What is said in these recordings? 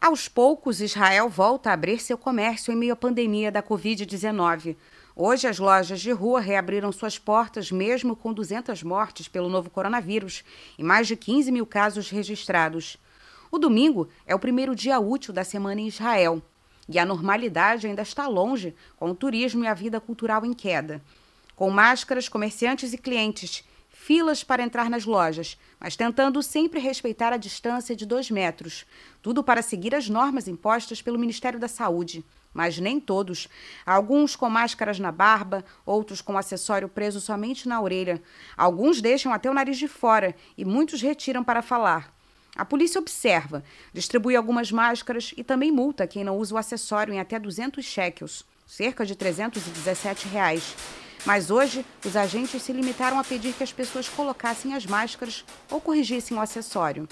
Aos poucos, Israel volta a abrir seu comércio em meio à pandemia da Covid-19. Hoje, as lojas de rua reabriram suas portas, mesmo com 200 mortes pelo novo coronavírus e mais de 15 mil casos registrados. O domingo é o primeiro dia útil da semana em Israel. E a normalidade ainda está longe, com o turismo e a vida cultural em queda. Com máscaras, comerciantes e clientes filas para entrar nas lojas, mas tentando sempre respeitar a distância de dois metros. Tudo para seguir as normas impostas pelo Ministério da Saúde. Mas nem todos. Alguns com máscaras na barba, outros com acessório preso somente na orelha. Alguns deixam até o nariz de fora e muitos retiram para falar. A polícia observa, distribui algumas máscaras e também multa quem não usa o acessório em até 200 shekels, cerca de 317 reais. Mas hoje, os agentes se limitaram a pedir que as pessoas colocassem as máscaras ou corrigissem o acessório.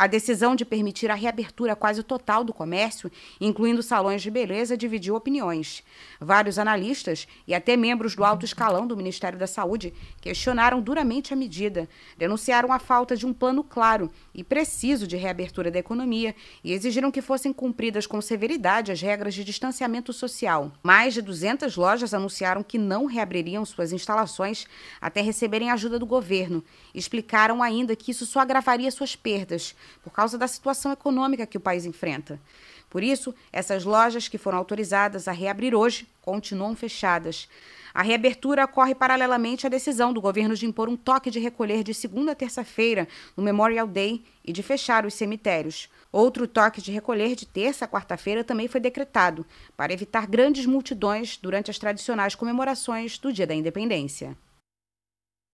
A decisão de permitir a reabertura quase total do comércio, incluindo salões de beleza, dividiu opiniões. Vários analistas e até membros do alto escalão do Ministério da Saúde questionaram duramente a medida, denunciaram a falta de um plano claro e preciso de reabertura da economia e exigiram que fossem cumpridas com severidade as regras de distanciamento social. Mais de 200 lojas anunciaram que não reabririam suas instalações até receberem ajuda do governo. Explicaram ainda que isso só agravaria suas perdas, por causa da situação econômica que o país enfrenta. Por isso, essas lojas que foram autorizadas a reabrir hoje continuam fechadas. A reabertura ocorre paralelamente à decisão do governo de impor um toque de recolher de segunda a terça-feira no Memorial Day e de fechar os cemitérios. Outro toque de recolher de terça a quarta-feira também foi decretado para evitar grandes multidões durante as tradicionais comemorações do Dia da Independência.